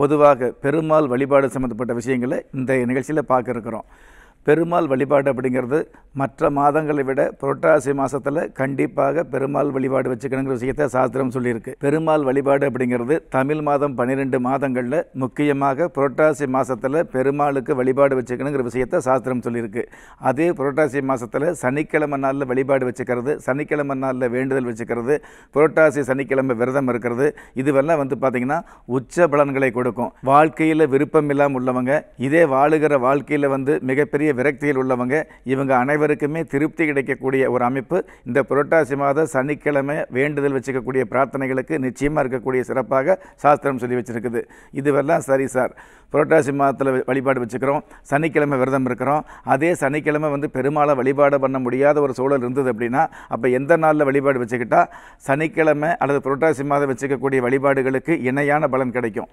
பொதுவாக பெருமாள் வழிபாடு சம்மந்தப்பட்ட விஷயங்களை இந்த நிகழ்ச்சியில் பார்க்க இருக்கிறோம் பெருமாள் வழிபாடு அப்படிங்கிறது மற்ற மாதங்களை விட புரட்டாசி மாதத்தில் கண்டிப்பாக பெருமாள் வழிபாடு வச்சுக்கணுங்கிற விஷயத்தை சாஸ்திரம் சொல்லியிருக்கு பெருமாள் வழிபாடு அப்படிங்கிறது தமிழ் மாதம் பன்னிரெண்டு மாதங்களில் முக்கியமாக புரட்டாசி மாதத்தில் பெருமாளுக்கு வழிபாடு வச்சுக்கணுங்கிற விஷயத்தை சாஸ்திரம் சொல்லியிருக்கு அதே புரட்டாசி மாதத்தில் சனிக்கிழமை நாளில் வழிபாடு வச்சுக்கிறது சனிக்கிழமை நாளில் வேண்டுதல் வச்சுக்கிறது புரட்டாசி சனிக்கிழமை விரதம் இருக்கிறது இதுவெல்லாம் வந்து பார்த்திங்கன்னா உச்ச பலன்களை கொடுக்கும் வாழ்க்கையில் விருப்பம் இல்லாமல் உள்ளவங்க இதே வாழுகிற வாழ்க்கையில் வந்து மிகப்பெரிய விரக்தியில் உள்ளவங்க இவங்க அனைவருக்குமே திருப்தி கிடைக்கக்கூடிய ஒரு அமைப்பு இந்த புரட்டாசி மாத சனிக்கிழமை வேண்டுதல் வச்சுக்கக்கூடிய பிரார்த்தனைகளுக்கு நிச்சயமாக இருக்கக்கூடிய சிறப்பாக சாஸ்திரம் சொல்லி வச்சுருக்குது இதுவெல்லாம் சரி சார் புரட்டாசி மாதத்தில் வழிபாடு வச்சுக்கிறோம் சனிக்கிழமை விரதம் இருக்கிறோம் அதே சனிக்கிழமை வந்து பெருமாளை வழிபாடு பண்ண முடியாத ஒரு சூழல் இருந்தது அப்படின்னா அப்போ எந்த நாளில் வழிபாடு வச்சுக்கிட்டால் சனிக்கிழமை அல்லது புரட்டாசி மாதம் வச்சுக்கக்கூடிய வழிபாடுகளுக்கு இணையான பலன் கிடைக்கும்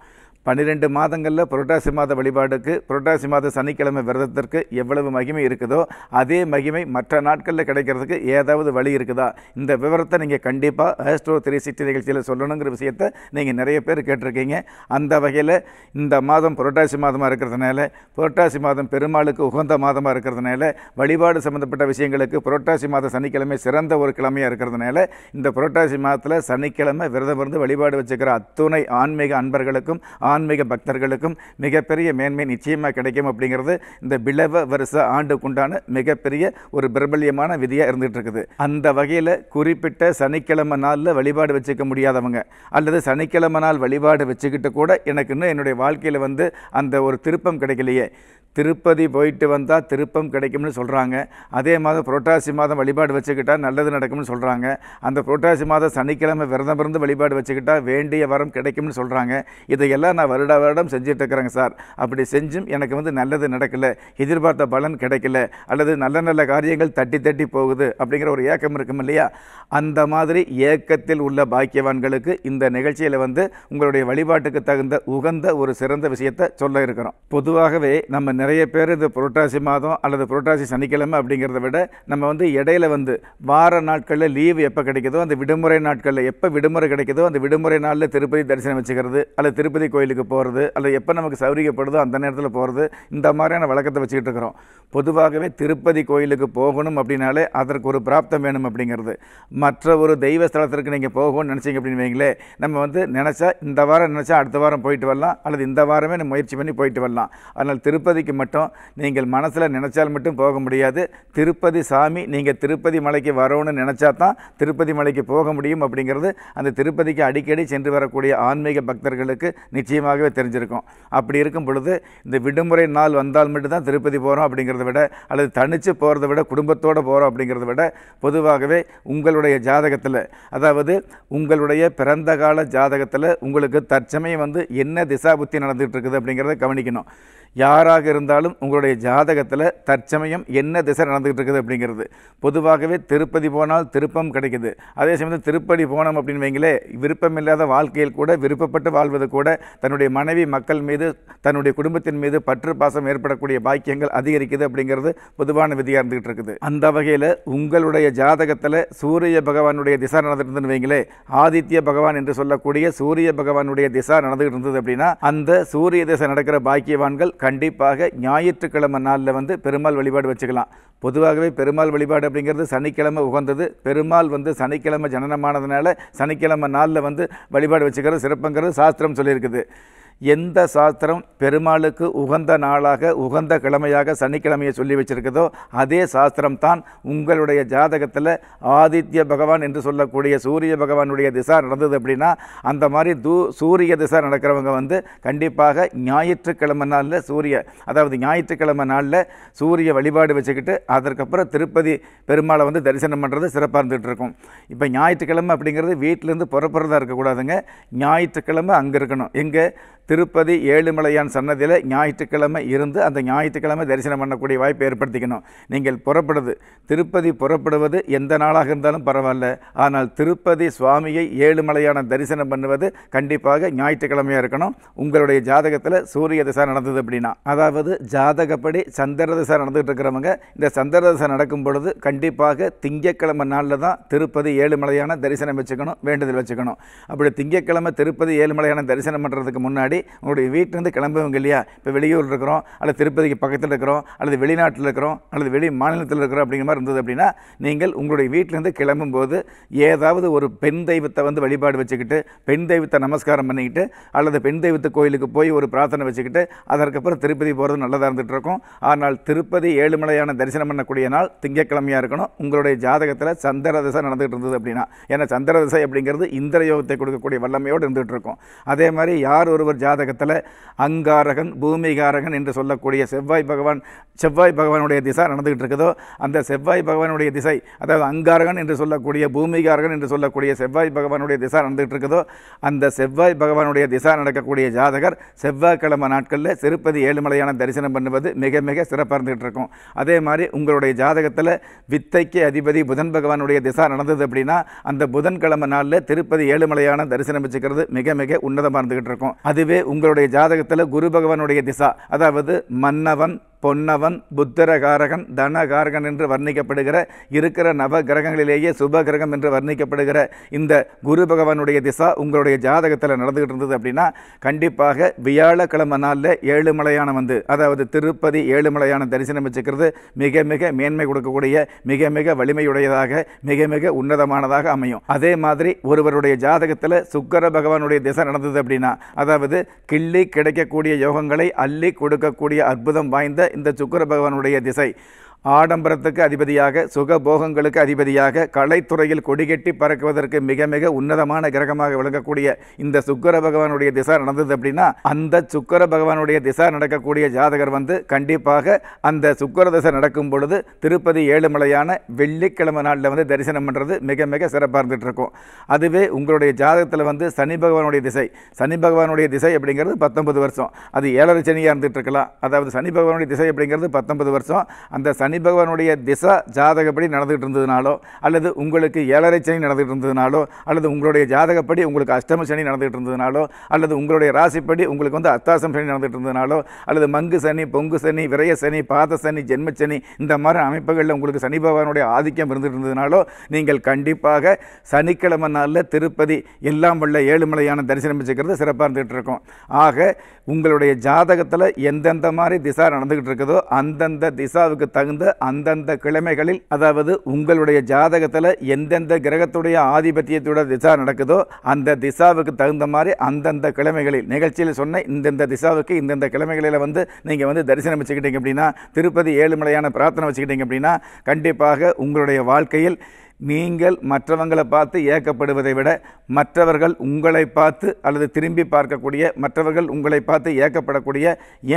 பன்னிரெண்டு மாதங்களில் புரட்டாசி மாத வழிபாடுக்கு புரட்டாசி மாத சனிக்கிழமை விரதத்திற்கு எவ்வளவு மகிமை இருக்குதோ அதே மகிமை மற்ற நாட்களில் கிடைக்கிறதுக்கு ஏதாவது வழி இருக்குதா இந்த விவரத்தை நீங்கள் கண்டிப்பாக ஆஸ்ட்ரோ த்ரீ சிக்ஸ்டி நிகழ்ச்சியில் சொல்லணுங்கிற விஷயத்தை நீங்கள் நிறைய பேர் கேட்டிருக்கீங்க அந்த வகையில் இந்த மாதம் புரட்டாசி மாதமாக இருக்கிறதுனால புரட்டாசி மாதம் பெருமாளுக்கு உகந்த மாதமாக இருக்கிறதுனால வழிபாடு சம்மந்தப்பட்ட விஷயங்களுக்கு புரட்டாசி மாதம் சனிக்கிழமை சிறந்த ஒரு கிழமையாக இருக்கிறதுனால இந்த புரட்டாசி மாதத்தில் சனிக்கிழமை விரதம் இருந்து வழிபாடு வச்சுக்கிற அத்துணை ஆன்மீக அன்பர்களுக்கும் ஆன்மீக பக்தர்களுக்கும் மிகப்பெரிய மேன்மை நிச்சயமாக கிடைக்கும் அப்படிங்கிறது இந்த பிளவ வருஷ ஆண்டுக்குண்டான மிகப்பெரிய ஒரு பிரபல்யமான விதியாக இருந்துகிட்டு இருக்குது அந்த வகையில் குறிப்பிட்ட சனிக்கிழமை நாளில் வழிபாடு வச்சுக்க முடியாதவங்க அல்லது சனிக்கிழமை நாள் வழிபாடு வச்சுக்கிட்டு கூட எனக்கு இன்னும் என்னுடைய வாழ்க்கையில் வந்து அந்த ஒரு திருப்பம் கிடைக்கலையே திருப்பதி போயிட்டு வந்தால் திருப்பம் கிடைக்கும்னு சொல்கிறாங்க அதே மாதிரி புரட்டாசி மாதம் வழிபாடு வச்சுக்கிட்டால் நல்லது நடக்கும்னு சொல்கிறாங்க அந்த புரட்டாசி மாதம் சனிக்கிழமை விரதம் இருந்து வழிபாடு வச்சுக்கிட்டால் வேண்டிய வரம் கிடைக்கும்னு சொல்கிறாங்க இதையெல்லாம் நான் வருட வருடம் செஞ்சிட்ருக்கிறேங்க சார் அப்படி செஞ்சும் எனக்கு வந்து நல்லது நடக்கலை எதிர்பார்த்த பலன் கிடைக்கல அல்லது நல்ல நல்ல காரியங்கள் தட்டி தட்டி போகுது அப்படிங்கிற ஒரு ஏக்கம் இருக்கும் இல்லையா அந்த மாதிரி ஏக்கத்தில் உள்ள பாக்கியவான்களுக்கு இந்த நிகழ்ச்சியில் வந்து உங்களுடைய வழிபாட்டுக்கு தகுந்த உகந்த ஒரு சிறந்த விஷயத்தை சொல்ல இருக்கிறோம் பொதுவாகவே நம்ம நிறைய பேர் இந்த புரட்டாசி மாதம் அல்லது புரட்டாசி சனிக்கிழமை அப்படிங்கிறத விட நம்ம வந்து இடையில வந்து வார நாட்களில் லீவு எப்போ கிடைக்குதோ அந்த விடுமுறை நாட்களில் எப்போ விடுமுறை கிடைக்குதோ அந்த விடுமுறை நாளில் திருப்பதி தரிசனம் வச்சுக்கிறது அல்லது திருப்பதி கோயிலுக்கு போகிறது அல்லது எப்போ நமக்கு சௌரியப்படுதோ அந்த நேரத்தில் போகிறது இந்த மாதிரியான வழக்கத்தை வச்சுக்கிட்டு இருக்கிறோம் பொதுவாகவே திருப்பதி கோயிலுக்கு போகணும் அப்படின்னாலே அதற்கு ஒரு பிராப்தம் வேணும் அப்படிங்கிறது மற்ற ஒரு தெய்வ ஸ்தலத்திற்கு நீங்கள் போகணும்னு நினச்சிங்க அப்படின்னு வைங்களே நம்ம வந்து நினச்சா இந்த வாரம் நினச்சா அடுத்த வாரம் போயிட்டு வரலாம் அல்லது இந்த வாரமே நம்ம முயற்சி பண்ணி போயிட்டு வரலாம் அதனால் திருப்பதிக்கு மட்டும் நீங்கள் மனசில் நினச்சால் மட்டும் போக முடியாது திருப்பதி சாமி நீங்கள் திருப்பதி மலைக்கு வரோன்னு நினச்சா தான் திருப்பதி மலைக்கு போக முடியும் அப்படிங்கிறது அந்த திருப்பதிக்கு அடிக்கடி சென்று வரக்கூடிய ஆன்மீக பக்தர்களுக்கு நிச்சயமாகவே தெரிஞ்சிருக்கும் அப்படி இருக்கும் பொழுது இந்த விடுமுறை நாள் வந்தால் மட்டும்தான் திருப்பதி போகிறோம் அப்படிங்கிறத விட அல்லது தனித்து போகிறத விட குடும்பத்தோடு போகிறோம் அப்படிங்கிறத விட பொதுவாகவே உங்களுடைய ஜாதகத்தில் அதாவது உங்களுடைய பிறந்த கால ஜாதகத்தில் உங்களுக்கு தற்சமயம் வந்து என்ன திசா புத்தி நடந்துகிட்டு இருக்குது அப்படிங்கிறத கவனிக்கணும் யாராக இருந்தாலும் உங்களுடைய ஜாதகத்தில் தற்சமயம் என்ன திசை நடந்துகிட்டு இருக்குது அப்படிங்கிறது பொதுவாகவே திருப்பதி போனால் திருப்பம் கிடைக்குது அதே சமயத்தில் திருப்பதி போனோம் அப்படின்னு வைங்களே விருப்பமில்லாத வாழ்க்கையில் கூட விருப்பப்பட்டு வாழ்வது கூட தன்னுடைய மனைவி மக்கள் மீது தன்னுடைய குடும்பத்தின் மீது பற்று பாசம் ஏற்படக்கூடிய பாக்கியங்கள் அதிகரிக்குது அப்படிங்கிறது பொதுவான விதியாக இருந்துகிட்டு இருக்குது அந்த வகையில் உங்களுடைய ஜாதகத்தில் சூரிய பகவானுடைய திசை நடந்துகிட்டு இருந்துன்னு வைங்களே ஆதித்ய பகவான் என்று சொல்லக்கூடிய சூரிய பகவானுடைய திசா நடந்துகிட்டு இருந்தது அப்படின்னா அந்த சூரிய திசை நடக்கிற பாக்கியவான்கள் கண்டிப்பாக ஞாயிற்றுக்கிழமை நாளில் வந்து பெருமாள் வழிபாடு வச்சுக்கலாம் பொதுவாகவே பெருமாள் வழிபாடு அப்படிங்கிறது சனிக்கிழமை உகந்தது பெருமாள் வந்து சனிக்கிழமை ஜனனமானதுனால சனிக்கிழமை நாளில் வந்து வழிபாடு வச்சுக்கிறது சிறப்புங்கிறது சாஸ்திரம் சொல்லியிருக்குது எந்த சாஸ்திரம் பெருமாளுக்கு உகந்த நாளாக உகந்த கிழமையாக சனிக்கிழமையை சொல்லி வச்சிருக்குதோ அதே சாஸ்திரம் தான் உங்களுடைய ஜாதகத்தில் ஆதித்ய பகவான் என்று சொல்லக்கூடிய சூரிய பகவானுடைய திசா நடந்தது அப்படின்னா அந்த மாதிரி தூ சூரிய திசா நடக்கிறவங்க வந்து கண்டிப்பாக ஞாயிற்றுக்கிழமை நாளில் சூரிய அதாவது ஞாயிற்றுக்கிழமை நாளில் சூரிய வழிபாடு வச்சுக்கிட்டு அதற்கப்புறம் திருப்பதி பெருமாளை வந்து தரிசனம் பண்ணுறது சிறப்பாக இருந்துகிட்டு இருக்கும் இப்போ ஞாயிற்றுக்கிழமை அப்படிங்கிறது வீட்டிலேருந்து புறப்புறதாக இருக்கக்கூடாதுங்க ஞாயிற்றுக்கிழமை அங்கே இருக்கணும் எங்கே திருப்பதி ஏழுமலையான் சன்னதியில் ஞாயிற்றுக்கிழமை இருந்து அந்த ஞாயிற்றுக்கிழமை தரிசனம் பண்ணக்கூடிய வாய்ப்பை ஏற்படுத்திக்கணும் நீங்கள் புறப்படுது திருப்பதி புறப்படுவது எந்த நாளாக இருந்தாலும் பரவாயில்ல ஆனால் திருப்பதி சுவாமியை ஏழுமலையான தரிசனம் பண்ணுவது கண்டிப்பாக ஞாயிற்றுக்கிழமையாக இருக்கணும் உங்களுடைய ஜாதகத்தில் சூரிய திசை நடந்தது அப்படின்னா அதாவது ஜாதகப்படி சந்திர திசை நடந்துகிட்டு இருக்கிறவங்க இந்த சந்திர திசை நடக்கும் பொழுது கண்டிப்பாக திங்கக்கிழமை நாளில் தான் திருப்பதி ஏழுமலையான தரிசனம் வச்சுக்கணும் வேண்டுதல் வச்சுக்கணும் அப்படி திங்கக்கிழமை திருப்பதி ஏழுமலையான தரிசனம் பண்ணுறதுக்கு முன்னாடி முன்னாடி உங்களுடைய வீட்டிலேருந்து கிளம்புவங்க இல்லையா இப்போ வெளியூர் இருக்கிறோம் அல்லது திருப்பதிக்கு பக்கத்தில் இருக்கிறோம் அல்லது வெளிநாட்டில் இருக்கிறோம் அல்லது வெளி மாநிலத்தில் இருக்கிறோம் அப்படிங்கிற மாதிரி இருந்தது அப்படின்னா நீங்கள் உங்களுடைய வீட்டிலேருந்து கிளம்பும்போது ஏதாவது ஒரு பெண் தெய்வத்தை வந்து வழிபாடு வச்சுக்கிட்டு பெண் தெய்வத்தை நமஸ்காரம் பண்ணிக்கிட்டு அல்லது பெண் தெய்வத்து கோயிலுக்கு போய் ஒரு பிரார்த்தனை வச்சுக்கிட்டு அதற்கப்புறம் திருப்பதி போகிறது நல்லதாக இருந்துகிட்டு இருக்கும் ஆனால் திருப்பதி ஏழுமலையான தரிசனம் பண்ணக்கூடிய நாள் திங்கக்கிழமையாக இருக்கணும் உங்களுடைய ஜாதகத்தில் சந்திர தசை நடந்துகிட்டு இருந்தது அப்படின்னா ஏன்னா சந்திர தசை அப்படிங்கிறது இந்திர யோகத்தை கொடுக்கக்கூடிய வல்லமையோடு இருந்துகிட்டு இருக்கும் அதே மாதிரி யார் ஒருவர் ஜாதகத்தில் அங்காரகன் பூமிகாரகன் என்று சொல்லக்கூடிய செவ்வாய் பகவான் செவ்வாய் பகவானுடைய திசை நடந்துகிட்டு இருக்குதோ அந்த செவ்வாய் பகவானுடைய திசை அதாவது அங்காரகன் என்று சொல்லக்கூடிய பூமிகாரகன் என்று சொல்லக்கூடிய செவ்வாய் பகவானுடைய திசை நடந்துகிட்டு இருக்குதோ அந்த செவ்வாய் பகவானுடைய திசா நடக்கக்கூடிய ஜாதகர் செவ்வாய்க்கிழமை நாட்களில் திருப்பதி ஏழுமலையான தரிசனம் பண்ணுவது மிக மிக சிறப்பாக இருந்துகிட்டு இருக்கும் அதே மாதிரி உங்களுடைய ஜாதகத்தில் வித்தைக்கு அதிபதி புதன் பகவானுடைய திசா நடந்தது அப்படின்னா அந்த புதன்கிழமை நாளில் திருப்பதி ஏழுமலையான தரிசனம் வச்சுக்கிறது மிக மிக உன்னதமாக இருந்துகிட்டு இருக்கும் அதுவே உங்களுடைய ஜாதகத்தில் குரு பகவானுடைய திசா அதாவது மன்னவன் பொன்னவன் புத்திரகாரகன் தனகாரகன் என்று வர்ணிக்கப்படுகிற இருக்கிற நவ கிரகங்களிலேயே சுப கிரகம் என்று வர்ணிக்கப்படுகிற இந்த குரு பகவானுடைய திசா உங்களுடைய ஜாதகத்தில் நடந்துகிட்டு இருந்தது அப்படின்னா கண்டிப்பாக வியாழக்கிழமை நாளில் ஏழுமலையானம் வந்து அதாவது திருப்பதி ஏழுமலையான தரிசனம் வச்சுக்கிறது மிக மிக மேன்மை கொடுக்கக்கூடிய மிக மிக வலிமையுடையதாக மிக மிக உன்னதமானதாக அமையும் அதே மாதிரி ஒருவருடைய ஜாதகத்தில் சுக்கர பகவானுடைய திசை நடந்தது அப்படின்னா அதாவது கிள்ளி கிடைக்கக்கூடிய யோகங்களை அள்ளி கொடுக்கக்கூடிய அற்புதம் வாய்ந்த இந்த சுக்கர பகவானுடைய திசை ஆடம்பரத்துக்கு அதிபதியாக சுக போகங்களுக்கு அதிபதியாக கலைத்துறையில் கொடிகட்டி பறக்குவதற்கு மிக மிக உன்னதமான கிரகமாக விளங்கக்கூடிய இந்த சுக்கர பகவானுடைய திசா நடந்தது அப்படின்னா அந்த சுக்கர பகவானுடைய திசா நடக்கக்கூடிய ஜாதகர் வந்து கண்டிப்பாக அந்த சுக்கர திசை நடக்கும் பொழுது திருப்பதி ஏழுமலையான வெள்ளிக்கிழமை நாளில் வந்து தரிசனம் பண்ணுறது மிக மிக சிறப்பாக இருந்துகிட்டு இருக்கும் அதுவே உங்களுடைய ஜாதகத்தில் வந்து சனி பகவானுடைய திசை சனி பகவானுடைய திசை அப்படிங்கிறது பத்தொன்பது வருஷம் அது ஏழரை சனியாக இருந்துகிட்டு இருக்கலாம் அதாவது சனி பகவானுடைய திசை அப்படிங்கிறது பத்தொன்பது வருஷம் அந்த சனி சனி பகவானுடைய திசை ஜாதகப்படி நடந்துகிட்டு இருந்ததுனாலோ அல்லது உங்களுக்கு ஏழரை சனி நடந்துகிட்டு இருந்ததுனாலோ அல்லது உங்களுடைய ஜாதகப்படி உங்களுக்கு அஷ்டம சனி நடந்துகிட்டு இருந்ததுனாலோ அல்லது உங்களுடைய ராசிப்படி உங்களுக்கு வந்து அத்தாசம் சனி நடந்துகிட்டு இருந்ததுனாலோ அல்லது மங்கு சனி பொங்கு சனி விரய சனி பாத சனி ஜென்மச்சனி இந்த மாதிரி அமைப்புகளில் உங்களுக்கு சனி பகவானுடைய ஆதிக்கம் இருந்துகிட்டு இருந்ததுனாலோ நீங்கள் கண்டிப்பாக சனிக்கிழமை நாளில் திருப்பதி எல்லாம் உள்ள ஏழுமலையான தரிசனம் வச்சுக்கிறது சிறப்பாக இருந்துகிட்டு இருக்கும் ஆக உங்களுடைய ஜாதகத்தில் எந்தெந்த மாதிரி திசா நடந்துகிட்டு இருக்குதோ அந்தந்த திசாவுக்கு தகுந்த சார்ந்த அந்தந்த கிழமைகளில் அதாவது உங்களுடைய ஜாதகத்தில் எந்தெந்த கிரகத்துடைய ஆதிபத்தியத்தோட திசா நடக்குதோ அந்த திசாவுக்கு தகுந்த மாதிரி அந்தந்த கிழமைகளில் நிகழ்ச்சியில் சொன்ன இந்தந்த திசாவுக்கு இந்தந்த கிழமைகளில் வந்து நீங்கள் வந்து தரிசனம் வச்சுக்கிட்டீங்க அப்படின்னா திருப்பதி ஏழுமலையான பிரார்த்தனை வச்சுக்கிட்டீங்க அப்படின்னா கண்டிப்பாக உங்களுடைய வாழ்க்கையில் நீங்கள் மற்றவங்களை பார்த்து ஏக்கப்படுவதை விட மற்றவர்கள் உங்களை பார்த்து அல்லது திரும்பி பார்க்கக்கூடிய மற்றவர்கள் உங்களை பார்த்து ஏக்கப்படக்கூடிய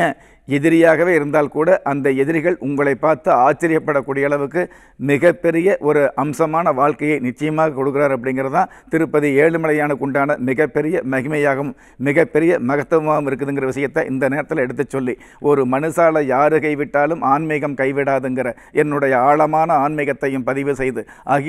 ஏன் எதிரியாகவே இருந்தால் கூட அந்த எதிரிகள் உங்களை பார்த்து ஆச்சரியப்படக்கூடிய அளவுக்கு மிகப்பெரிய ஒரு அம்சமான வாழ்க்கையை நிச்சயமாக கொடுக்குறார் அப்படிங்கிறது தான் திருப்பதி ஏழுமலையானுக்கு உண்டான மிகப்பெரிய மகிமையாகவும் மிகப்பெரிய மகத்துவமாகவும் இருக்குதுங்கிற விஷயத்தை இந்த நேரத்தில் எடுத்து சொல்லி ஒரு மனுஷால யாரு கைவிட்டாலும் ஆன்மீகம் கைவிடாதுங்கிற என்னுடைய ஆழமான ஆன்மீகத்தையும் பதிவு செய்து ஆகிய